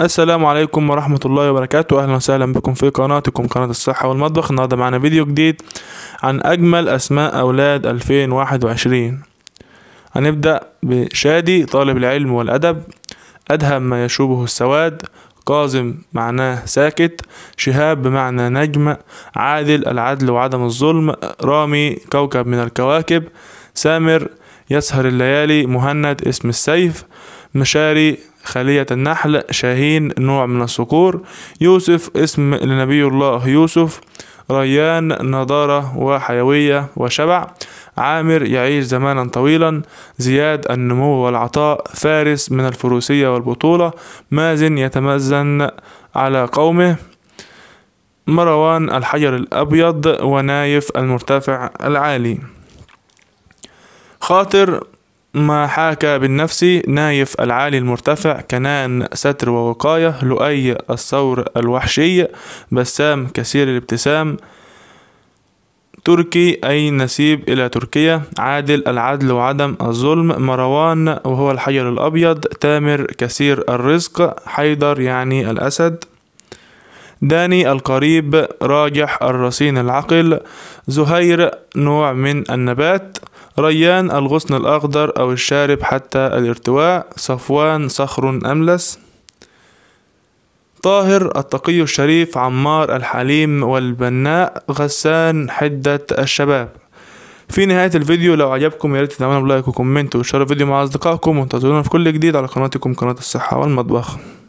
السلام عليكم ورحمة الله وبركاته أهلا وسهلا بكم في قناتكم قناة الصحة والمطبخ النهاردة معنا فيديو جديد عن أجمل أسماء أولاد 2021 هنبدأ بشادي طالب العلم والأدب أدهم ما يشوبه السواد كاظم معناه ساكت شهاب بمعنى نجم عادل العدل وعدم الظلم رامي كوكب من الكواكب سامر يسهر الليالي مهند اسم السيف مشاري خلية النحل شاهين نوع من الصقور يوسف اسم لنبي الله يوسف ريان نضارة وحيوية وشبع عامر يعيش زمانا طويلا زياد النمو والعطاء فارس من الفروسية والبطولة مازن يتمزن على قومه مروان الحجر الأبيض ونايف المرتفع العالي خاطر ما حاكى بالنفس نايف العالي المرتفع كنان ستر ووقاية لؤي الثور الوحشي بسام كثير الابتسام تركي أي نسيب إلى تركيا عادل العدل وعدم الظلم مروان وهو الحجر الأبيض تامر كثير الرزق حيدر يعني الأسد داني القريب راجح الرصين العقل زهير نوع من النبات ريان الغصن الأخضر أو الشارب حتى الارتواء صفوان صخر أملس طاهر التقي الشريف عمار الحليم والبناء غسان حدة الشباب في نهاية الفيديو لو عجبكم يا ريت بلايك وكومنت وشاروا الفيديو مع أصدقائكم وانتظرونا في كل جديد على قناتكم قناة الصحة والمطبخ